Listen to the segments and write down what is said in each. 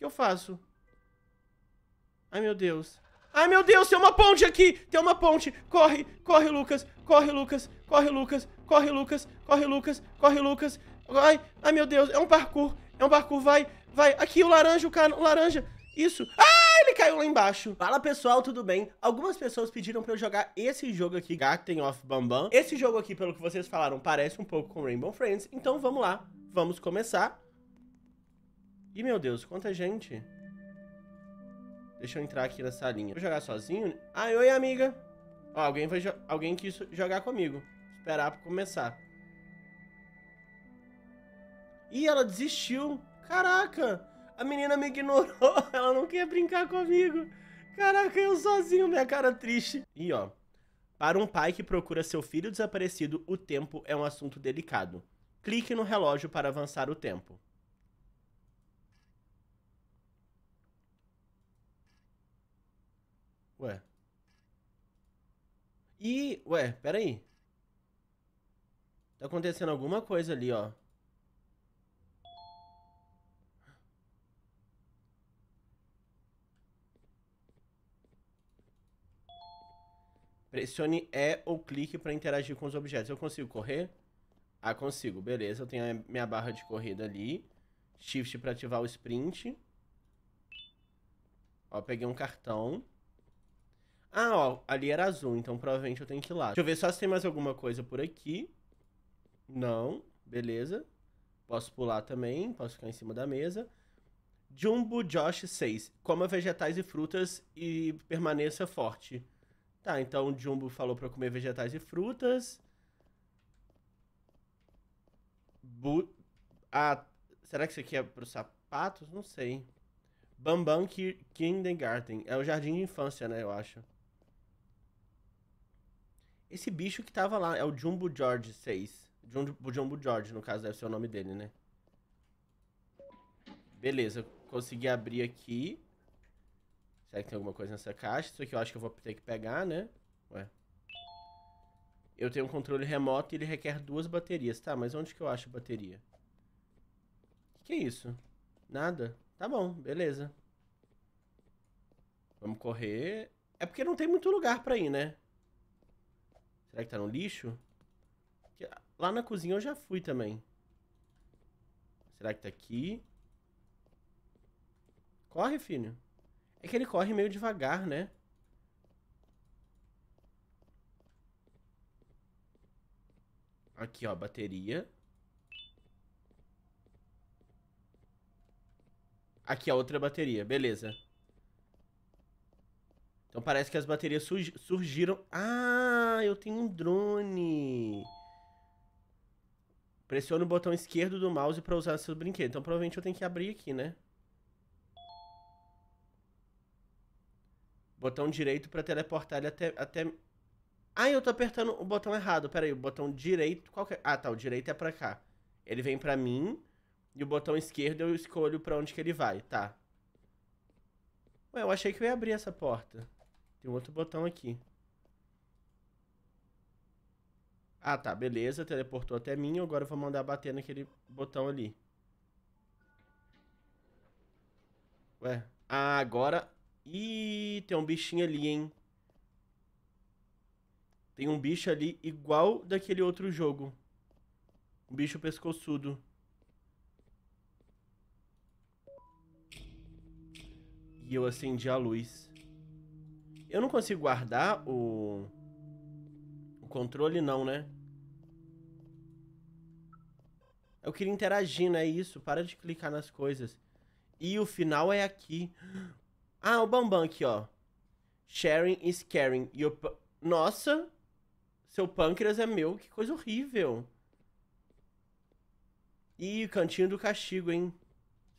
que eu faço? Ai, meu Deus. Ai, meu Deus, tem uma ponte aqui! Tem uma ponte! Corre, corre, Lucas! Corre, Lucas! Corre, Lucas! Corre, Lucas! Corre, Lucas! Corre, Lucas! Ai, ai, meu Deus, é um parkour! É um parkour, vai, vai! Aqui, o laranja, o cara, o laranja! Isso! Ah, ele caiu lá embaixo. Fala pessoal, tudo bem? Algumas pessoas pediram pra eu jogar esse jogo aqui, Garten of Bambam. Esse jogo aqui, pelo que vocês falaram, parece um pouco com Rainbow Friends. Então vamos lá, vamos começar. E meu Deus, quanta gente. Deixa eu entrar aqui na salinha. Vou jogar sozinho? Ai, ah, oi, amiga. Ó, alguém, vai alguém quis jogar comigo. Esperar pra começar. Ih, ela desistiu. Caraca, a menina me ignorou. Ela não quer brincar comigo. Caraca, eu sozinho, minha cara triste. E ó, para um pai que procura seu filho desaparecido, o tempo é um assunto delicado. Clique no relógio para avançar o tempo. E, ué, pera aí. Tá acontecendo alguma coisa ali, ó. Pressione E ou clique para interagir com os objetos. Eu consigo correr? Ah, consigo. Beleza, eu tenho a minha barra de corrida ali. Shift para ativar o sprint. Ó, peguei um cartão. Ah, ó, ali era azul, então provavelmente eu tenho que ir lá. Deixa eu ver só se tem mais alguma coisa por aqui. Não, beleza. Posso pular também, posso ficar em cima da mesa. Jumbo Josh 6. Coma vegetais e frutas e permaneça forte. Tá, então o Jumbo falou pra comer vegetais e frutas. Bu... Ah, será que isso aqui é pros sapatos? Não sei. Bambam Kindergarten. É o jardim de infância, né, eu acho. Esse bicho que tava lá é o Jumbo George 6. Jumbo, Jumbo George, no caso, deve ser o nome dele, né? Beleza, consegui abrir aqui. Será que tem alguma coisa nessa caixa? Isso aqui eu acho que eu vou ter que pegar, né? Ué. Eu tenho um controle remoto e ele requer duas baterias. Tá, mas onde que eu acho a bateria? O que, que é isso? Nada? Tá bom, beleza. Vamos correr. É porque não tem muito lugar pra ir, né? Será que tá no lixo? Lá na cozinha eu já fui também. Será que tá aqui? Corre, filho. É que ele corre meio devagar, né? Aqui, ó, bateria. Aqui a outra bateria, beleza. Então parece que as baterias surgiram... Ah, eu tenho um drone! Pressione o botão esquerdo do mouse para usar seus brinquedos. Então provavelmente eu tenho que abrir aqui, né? Botão direito para teleportar ele até, até... Ah, eu tô apertando o botão errado. Pera aí, o botão direito... Qual que é? Ah, tá, o direito é pra cá. Ele vem pra mim. E o botão esquerdo eu escolho pra onde que ele vai. Tá. Ué, eu achei que eu ia abrir essa porta. Tem outro botão aqui. Ah, tá, beleza, teleportou até mim, agora eu vou mandar bater naquele botão ali. Ué, ah, agora... Ih, tem um bichinho ali, hein? Tem um bicho ali igual daquele outro jogo. Um bicho pescoçudo. E eu acendi a luz. Eu não consigo guardar o... O controle não, né? Eu queria interagir, não é Isso, para de clicar nas coisas. E o final é aqui. Ah, o Bambam aqui, ó. Sharing is caring. E o Nossa! Seu pâncreas é meu, que coisa horrível. E cantinho do castigo, hein?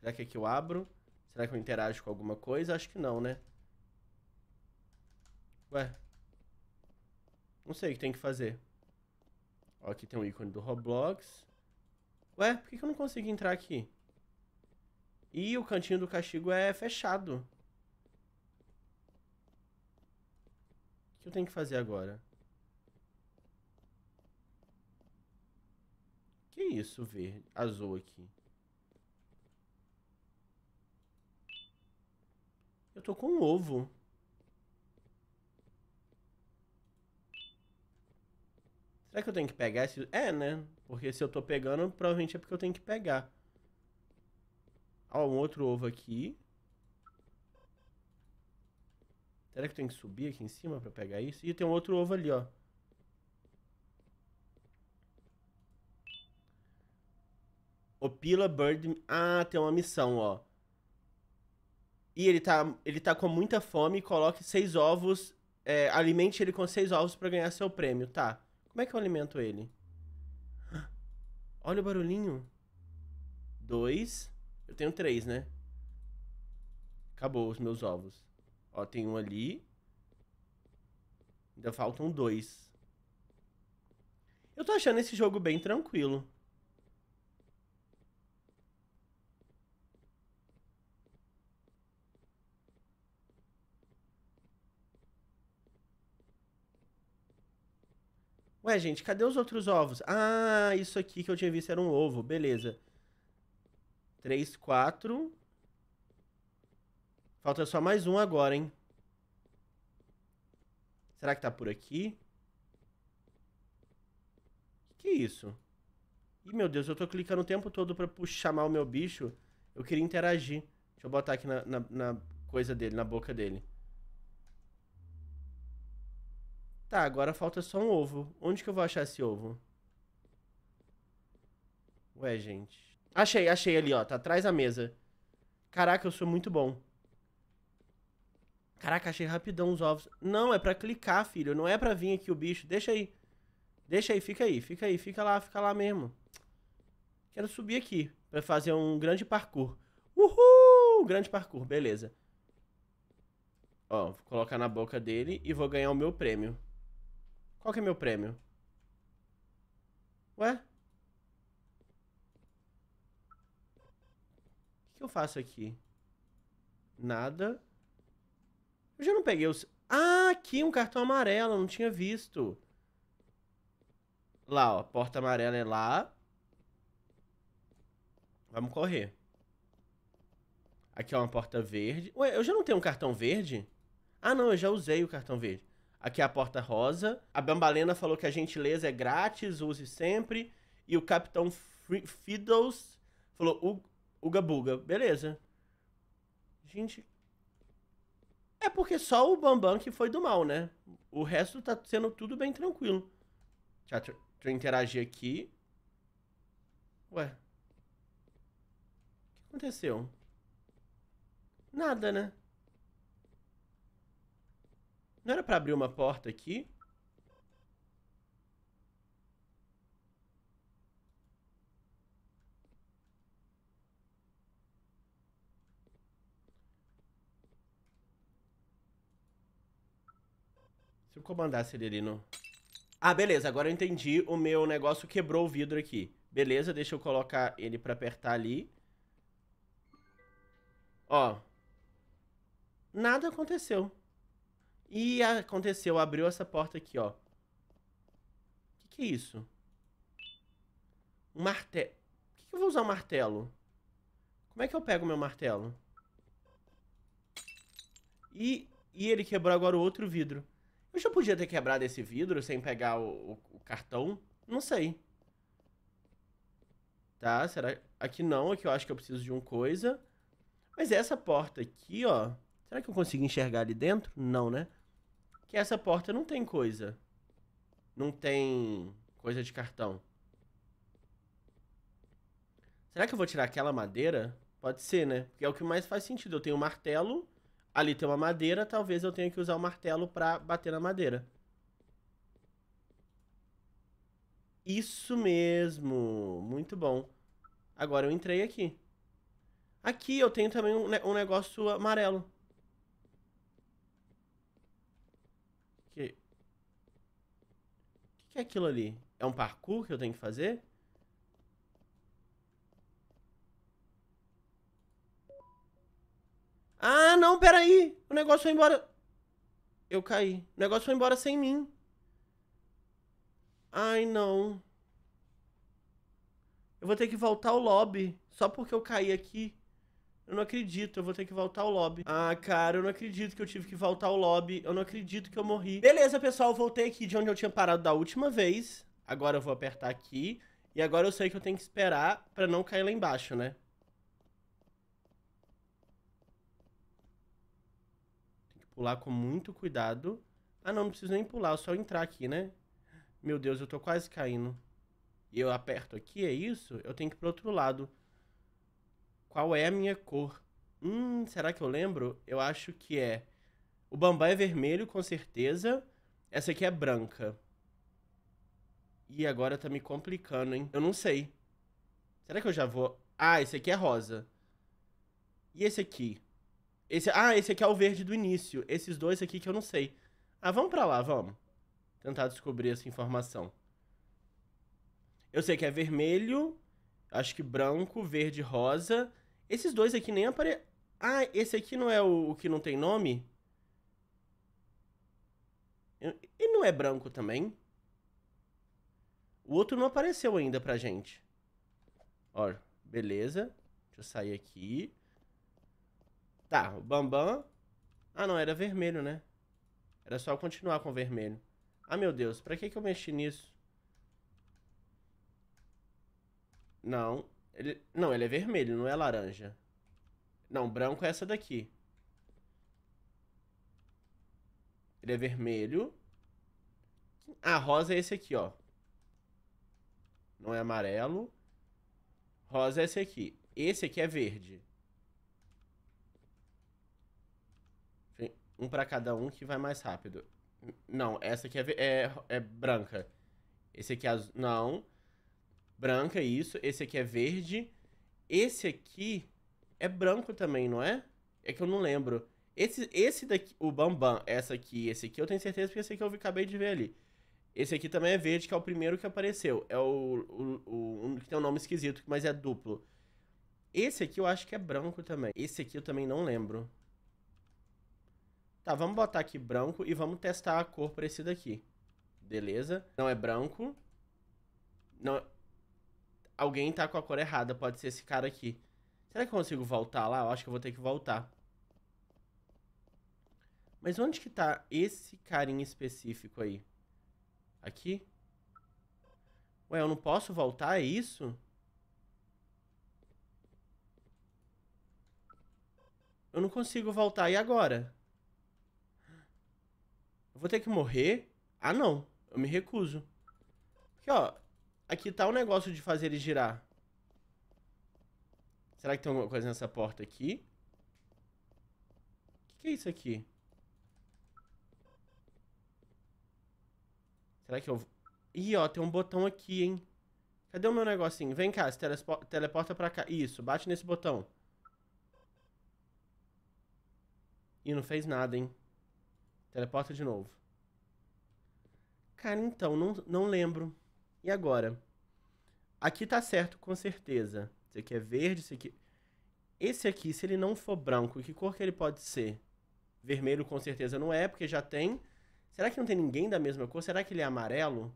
Será que aqui é eu abro? Será que eu interajo com alguma coisa? Acho que não, né? Ué. Não sei o que tem que fazer. Ó, aqui tem um ícone do Roblox. Ué, por que, que eu não consigo entrar aqui? E o cantinho do castigo é fechado. O que eu tenho que fazer agora? Que isso, verde, azul aqui? Eu tô com um ovo. Será que eu tenho que pegar esse. É, né? Porque se eu tô pegando, provavelmente é porque eu tenho que pegar. Ó, um outro ovo aqui. Será que eu tenho que subir aqui em cima pra pegar isso? E tem um outro ovo ali, ó. Opila Bird... Ah, tem uma missão, ó. E ele tá, ele tá com muita fome, coloque seis ovos... É, alimente ele com seis ovos pra ganhar seu prêmio, tá. Como é que eu alimento ele? Olha o barulhinho. Dois. Eu tenho três, né? Acabou os meus ovos. Ó, tem um ali. Ainda faltam dois. Eu tô achando esse jogo bem tranquilo. Ué, gente, cadê os outros ovos? Ah, isso aqui que eu tinha visto era um ovo. Beleza. 3, 4. Falta só mais um agora, hein? Será que tá por aqui? Que é isso? Ih, meu Deus, eu tô clicando o tempo todo pra chamar o meu bicho. Eu queria interagir. Deixa eu botar aqui na, na, na coisa dele, na boca dele. Tá, agora falta só um ovo. Onde que eu vou achar esse ovo? Ué, gente. Achei, achei ali, ó. Tá atrás da mesa. Caraca, eu sou muito bom. Caraca, achei rapidão os ovos. Não, é pra clicar, filho. Não é pra vir aqui o bicho. Deixa aí. Deixa aí, fica aí, fica aí, fica lá, fica lá mesmo. Quero subir aqui pra fazer um grande parkour. Uhul! Grande parkour, beleza. Ó, vou colocar na boca dele e vou ganhar o meu prêmio. Qual que é meu prêmio? Ué? O que eu faço aqui? Nada. Eu já não peguei os... Ah, aqui um cartão amarelo, não tinha visto. Lá, ó, porta amarela é lá. Vamos correr. Aqui, é uma porta verde. Ué, eu já não tenho um cartão verde? Ah, não, eu já usei o cartão verde aqui é a porta rosa. A Bambalena falou que a gentileza é grátis, use sempre. E o Capitão Fiddles falou Uga Buga. Beleza. Gente. É porque só o Bambam que foi do mal, né? O resto tá sendo tudo bem tranquilo. Deixa eu interagir aqui. Ué. O que aconteceu? Nada, né? Não era pra abrir uma porta aqui? Se eu comandasse ele ali no... Ah, beleza, agora eu entendi. O meu negócio quebrou o vidro aqui. Beleza, deixa eu colocar ele pra apertar ali. Ó. Nada aconteceu. E aconteceu, abriu essa porta aqui, ó. O que, que, é isso? Um martelo. Por que, que, eu vou usar um martelo? Como é que eu pego meu martelo? E, e ele quebrou agora o outro vidro. Eu já podia ter quebrado esse vidro sem pegar o, o, o cartão? Não sei. Tá, será... Aqui não, aqui eu acho que eu preciso de uma coisa. Mas essa porta aqui, ó... Será que eu consigo enxergar ali dentro? Não, né? que essa porta não tem coisa. Não tem coisa de cartão. Será que eu vou tirar aquela madeira? Pode ser, né? Porque é o que mais faz sentido. Eu tenho um martelo, ali tem uma madeira, talvez eu tenha que usar o martelo pra bater na madeira. Isso mesmo, muito bom. Agora eu entrei aqui. Aqui eu tenho também um, um negócio amarelo. que. O que é aquilo ali? É um parkour que eu tenho que fazer? Ah, não, peraí. O negócio foi embora. Eu caí. O negócio foi embora sem mim. Ai, não. Eu vou ter que voltar ao lobby. Só porque eu caí aqui. Eu não acredito, eu vou ter que voltar ao lobby. Ah, cara, eu não acredito que eu tive que voltar ao lobby. Eu não acredito que eu morri. Beleza, pessoal, voltei aqui de onde eu tinha parado da última vez. Agora eu vou apertar aqui. E agora eu sei que eu tenho que esperar pra não cair lá embaixo, né? Tem que pular com muito cuidado. Ah, não, não preciso nem pular, é só entrar aqui, né? Meu Deus, eu tô quase caindo. E eu aperto aqui, é isso? Eu tenho que ir pro outro lado. Qual é a minha cor? Hum, será que eu lembro? Eu acho que é. O bambá é vermelho, com certeza. Essa aqui é branca. E agora tá me complicando, hein? Eu não sei. Será que eu já vou... Ah, esse aqui é rosa. E esse aqui? Esse... Ah, esse aqui é o verde do início. Esses dois aqui que eu não sei. Ah, vamos pra lá, vamos. Tentar descobrir essa informação. Eu sei que é vermelho, acho que branco, verde, rosa. Esses dois aqui nem aparecem. Ah, esse aqui não é o, o que não tem nome? Ele não é branco também? O outro não apareceu ainda pra gente. Ó, beleza. Deixa eu sair aqui. Tá, o Bambam... Ah, não, era vermelho, né? Era só continuar com o vermelho. Ah, meu Deus, pra que que eu mexi nisso? Não. Ele... Não, ele é vermelho, não é laranja. Não, branco é essa daqui. Ele é vermelho. Ah, rosa é esse aqui, ó. Não é amarelo. Rosa é esse aqui. Esse aqui é verde. Um pra cada um que vai mais rápido. Não, essa aqui é, é, é branca. Esse aqui é azul. Não branca, isso. Esse aqui é verde. Esse aqui é branco também, não é? É que eu não lembro. Esse, esse daqui, o Bambam, essa aqui esse aqui, eu tenho certeza porque esse aqui eu acabei de ver ali. Esse aqui também é verde, que é o primeiro que apareceu. É o, o, o um que tem um nome esquisito, mas é duplo. Esse aqui eu acho que é branco também. Esse aqui eu também não lembro. Tá, vamos botar aqui branco e vamos testar a cor pra esse daqui. Beleza. Não é branco. Não, é- alguém tá com a cor errada, pode ser esse cara aqui. Será que eu consigo voltar lá? Eu acho que eu vou ter que voltar. Mas onde que tá esse carinha específico aí? Aqui? Ué, eu não posso voltar, é isso? Eu não consigo voltar, e agora? Eu vou ter que morrer? Ah, não. Eu me recuso. Porque, ó, Aqui tá o negócio de fazer ele girar. Será que tem alguma coisa nessa porta aqui? O que, que é isso aqui? Será que eu... Ih, ó, tem um botão aqui, hein? Cadê o meu negocinho? Vem cá, se teleporta pra cá. Isso, bate nesse botão. E não fez nada, hein? Teleporta de novo. Cara, então, não, não lembro. E agora? Aqui tá certo com certeza. Esse aqui é verde, esse aqui... Esse aqui, se ele não for branco, que cor que ele pode ser? Vermelho com certeza não é, porque já tem. Será que não tem ninguém da mesma cor? Será que ele é amarelo?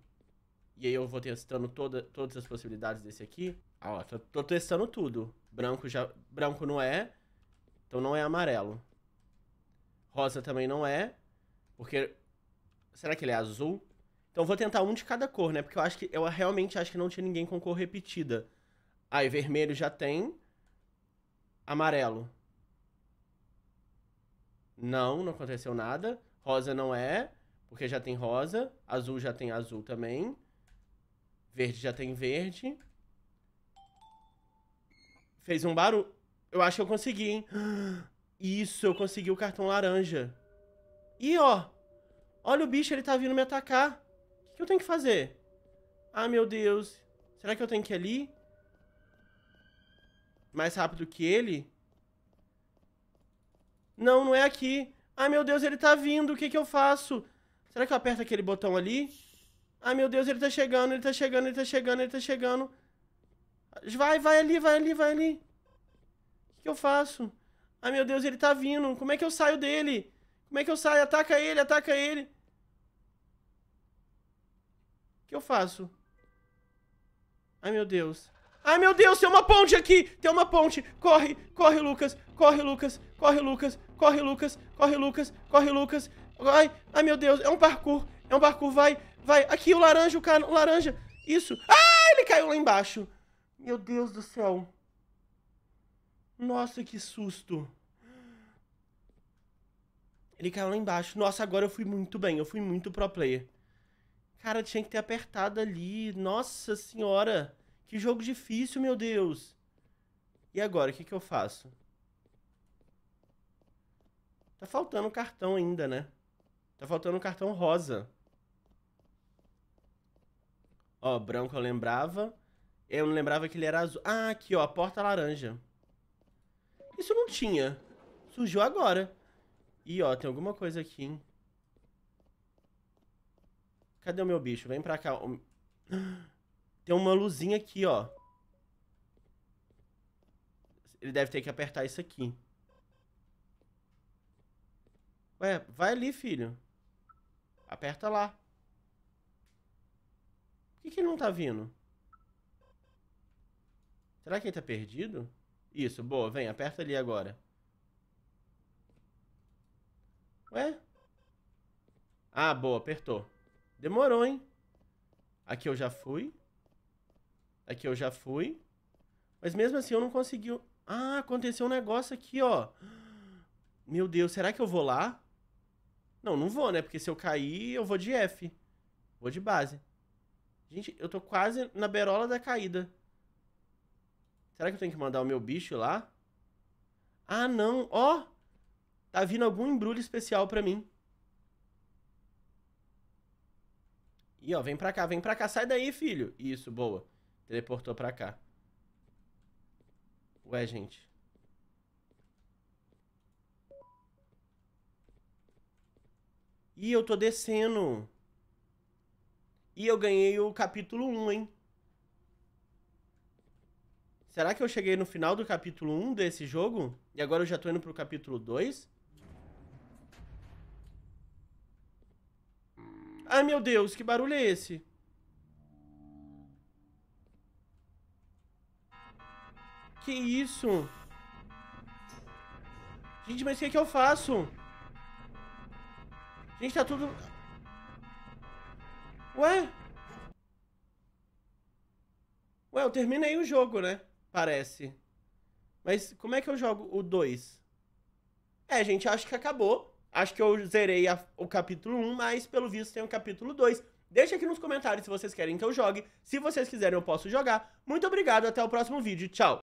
E aí eu vou testando toda, todas as possibilidades desse aqui. Ah, ó, tô, tô testando tudo. Branco já... Branco não é, então não é amarelo. Rosa também não é, porque... Será que ele é azul? Então vou tentar um de cada cor, né? Porque eu acho que eu realmente acho que não tinha ninguém com cor repetida. Aí, vermelho já tem. Amarelo. Não, não aconteceu nada. Rosa não é, porque já tem rosa. Azul já tem azul também. Verde já tem verde. Fez um barulho. Eu acho que eu consegui, hein? Isso, eu consegui o cartão laranja. Ih, ó. Olha o bicho, ele tá vindo me atacar. O que eu tenho que fazer? Ah, meu Deus. Será que eu tenho que ir ali? Mais rápido que ele? Não, não é aqui. Ah, meu Deus, ele tá vindo. O que que eu faço? Será que eu aperto aquele botão ali? Ah, meu Deus, ele tá chegando, ele tá chegando, ele tá chegando, ele tá chegando. Vai, vai ali, vai ali, vai ali. O que, que eu faço? Ah, meu Deus, ele tá vindo. Como é que eu saio dele? Como é que eu saio? Ataca ele, ataca ele que eu faço? Ai, meu Deus. Ai, meu Deus, tem uma ponte aqui! Tem uma ponte! Corre, corre, Lucas! Corre, Lucas! Corre, Lucas! Corre, Lucas! Corre, Lucas! Corre, Lucas! Ai, ai, meu Deus, é um parkour! É um parkour, vai, vai! Aqui, o laranja, o cara, o laranja! Isso! Ah, ele caiu lá embaixo! Meu Deus do céu! Nossa, que susto! Ele caiu lá embaixo. Nossa, agora eu fui muito bem, eu fui muito pro player. Cara, tinha que ter apertado ali. Nossa senhora, que jogo difícil, meu Deus. E agora, o que, que eu faço? Tá faltando cartão ainda, né? Tá faltando cartão rosa. Ó, branco eu lembrava. Eu não lembrava que ele era azul. Ah, aqui, ó, a porta laranja. Isso não tinha. Surgiu agora. Ih, ó, tem alguma coisa aqui, hein? Cadê o meu bicho? Vem pra cá. Tem uma luzinha aqui, ó. Ele deve ter que apertar isso aqui. Ué, vai ali, filho. Aperta lá. Por que, que ele não tá vindo? Será que ele tá perdido? Isso, boa. Vem, aperta ali agora. Ué? Ah, boa, apertou. Demorou, hein? Aqui eu já fui. Aqui eu já fui. Mas mesmo assim eu não consegui... Ah, aconteceu um negócio aqui, ó. Meu Deus, será que eu vou lá? Não, não vou, né? Porque se eu cair, eu vou de F. Vou de base. Gente, eu tô quase na berola da caída. Será que eu tenho que mandar o meu bicho lá? Ah, não. Ó! Oh, tá vindo algum embrulho especial pra mim. E ó, vem pra cá, vem pra cá, sai daí, filho. Isso, boa. Teleportou pra cá. Ué, gente. Ih, eu tô descendo. E eu ganhei o capítulo 1, hein? Será que eu cheguei no final do capítulo 1 desse jogo? E agora eu já tô indo pro capítulo 2? Ai, meu Deus, que barulho é esse? Que isso? Gente, mas o que é que eu faço? Gente, tá tudo... Ué? Ué, eu terminei o jogo, né? Parece. Mas como é que eu jogo o 2? É, gente, acho que acabou. Acho que eu zerei a, o capítulo 1, mas pelo visto tem o capítulo 2. Deixa aqui nos comentários se vocês querem que eu jogue. Se vocês quiserem, eu posso jogar. Muito obrigado, até o próximo vídeo. Tchau!